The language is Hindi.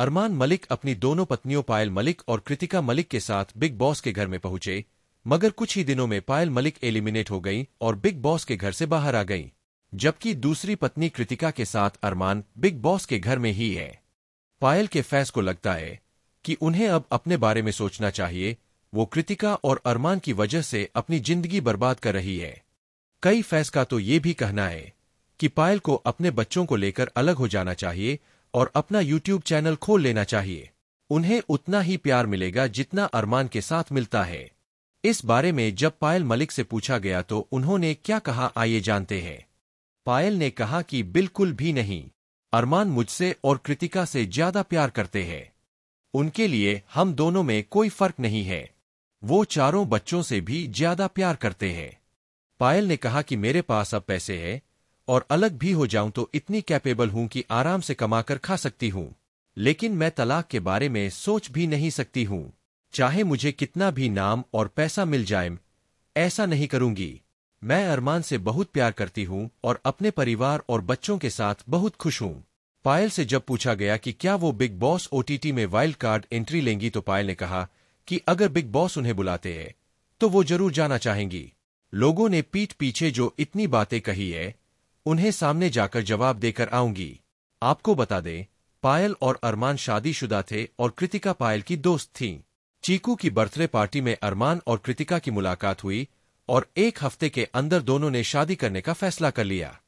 अरमान मलिक अपनी दोनों पत्नियों पायल मलिक और कृतिका मलिक के साथ बिग बॉस के घर में पहुंचे मगर कुछ ही दिनों में पायल मलिक एलिमिनेट हो गई और बिग बॉस के घर से बाहर आ गई जबकि दूसरी पत्नी कृतिका के साथ अरमान बिग बॉस के घर में ही है पायल के फैस को लगता है कि उन्हें अब अपने बारे में सोचना चाहिए वो कृतिका और अरमान की वजह से अपनी जिंदगी बर्बाद कर रही है कई फैस का तो ये भी कहना है कि पायल को अपने बच्चों को लेकर अलग हो जाना चाहिए और अपना यूट्यूब चैनल खोल लेना चाहिए उन्हें उतना ही प्यार मिलेगा जितना अरमान के साथ मिलता है इस बारे में जब पायल मलिक से पूछा गया तो उन्होंने क्या कहा आइए जानते हैं पायल ने कहा कि बिल्कुल भी नहीं अरमान मुझसे और कृतिका से ज्यादा प्यार करते हैं उनके लिए हम दोनों में कोई फर्क नहीं है वो चारों बच्चों से भी ज्यादा प्यार करते हैं पायल ने कहा कि मेरे पास अब पैसे हैं और अलग भी हो जाऊं तो इतनी कैपेबल हूं कि आराम से कमाकर खा सकती हूं लेकिन मैं तलाक के बारे में सोच भी नहीं सकती हूं चाहे मुझे कितना भी नाम और पैसा मिल जाए ऐसा नहीं करूंगी मैं अरमान से बहुत प्यार करती हूं और अपने परिवार और बच्चों के साथ बहुत खुश हूं पायल से जब पूछा गया कि क्या वो बिग बॉस ओटीटी में वाइल्ड कार्ड एंट्री लेंगी तो पायल ने कहा कि अगर बिग बॉस उन्हें बुलाते हैं तो वो जरूर जाना चाहेंगी लोगों ने पीठ पीछे जो इतनी बातें कही है उन्हें सामने जाकर जवाब देकर आऊंगी आपको बता दें पायल और अरमान शादीशुदा थे और कृतिका पायल की दोस्त थीं। चीकू की बर्थडे पार्टी में अरमान और कृतिका की मुलाकात हुई और एक हफ्ते के अंदर दोनों ने शादी करने का फैसला कर लिया